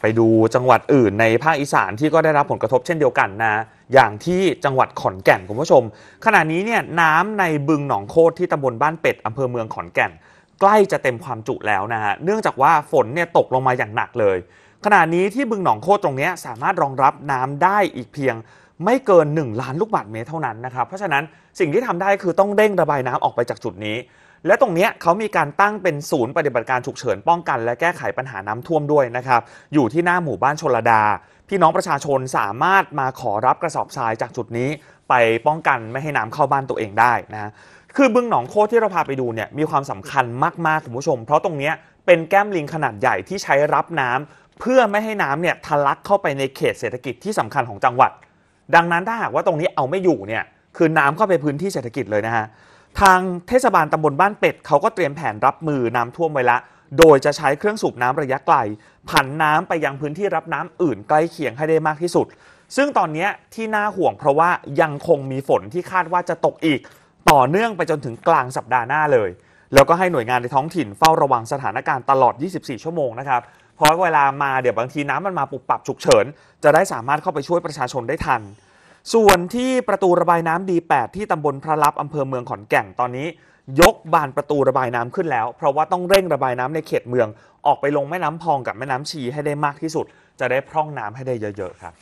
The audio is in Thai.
ไปดูจังหวัดอื่นในภาคอีสานที่ก็ได้รับผลกระทบเช่นเดียวกันนะ อย่างที่จังหวัดขอนแก่นคุณผู้ชม ขณะนี้เนี่ยน้ำในบึงหนองโคตที่ตำบลบ้านเป็ดอำเภอเมืองขอนแก่น ใกล้จะเต็มความจุแล้วนะฮะ เนื่องจากว่าฝนเนี่ยตกลงมาอย่างหนักเลย ขณะนี้ที่บึงหนองโคตตรงนี้สามารถรองรับน้ำได้อีกเพียง ไม่เกิน 1 ล้านลูกบาศก์เมตรเท่านั้นนะครับ เพราะฉะนั้นสิ่งที่ทำได้คือต้องเร่งระบายน้ำออกไปจากจุดนี้และตรงนี้เขามีการตั้งเป็นศูนย์ปฏิบัติการฉุกเฉิน ป้องกันและแก้ไขปัญหาน้ำท่วมด้วยนะครับอยู่ที่หน้าหมู่บ้านชลดาพี่น้องประชาชนสามารถมาขอรับกระสอบทรายจากจุดนี้ ไปป้องกันไม่ให้น้ำเข้าบ้านตัวเองได้นะคือบึงหนองโคที่เราพาไปดูเนี่ยมีความสำคัญมากๆคุณผู้ชม เพราะตรงนี้เป็นแก้มลิงขนาดใหญ่ที่ใช้รับน้ำ เพื่อไม่ให้น้ำเนี่ยทะลักเข้าไปในเขตเศรษฐกิจที่สำคัญของจังหวัด ดังนั้นถ้าหากว่าตรงนี้เอาไม่อยู่เนี่ยคือน้ำเข้าไปพื้นที่เศรษฐกิจเลยนะฮะทางเทศบาลตำบลบ้านเป็ดเขาก็เตรียมแผนรับมือน้ำท่วมไว้ละ โดยจะใช้เครื่องสูบน้ำระยะไกล ผันน้ำไปยังพื้นที่รับน้ำอื่นใกล้เคียงให้ได้มากที่สุด ซึ่งตอนนี้ที่น่าห่วงเพราะว่ายังคงมีฝนที่คาดว่าจะตกอีก ต่อเนื่องไปจนถึงกลางสัปดาห์หน้าเลย แล้วก็ให้หน่วยงานในท้องถิ่นเฝ้าระวังสถานการณ์ตลอด 24 ชั่วโมงนะครับเพราะเวลามาเดี๋ยวบางทีน้ำมันมาปุบปับฉุกเฉิน จะได้สามารถเข้าไปช่วยประชาชนได้ทันส่วนที่ประตูระบายน้ำดีแปดที่ตำบลพระลับอำเภอเมืองขอนแก่นตอนนี้ ยกบานประตูระบายน้ำขึ้นแล้ว เพราะว่าต้องเร่งระบายน้ำในเขตเมือง ออกไปลงแม่น้ำพองกับแม่น้ำชีให้ได้มากที่สุด จะได้พร่องน้ำให้ได้เยอะ ๆครับ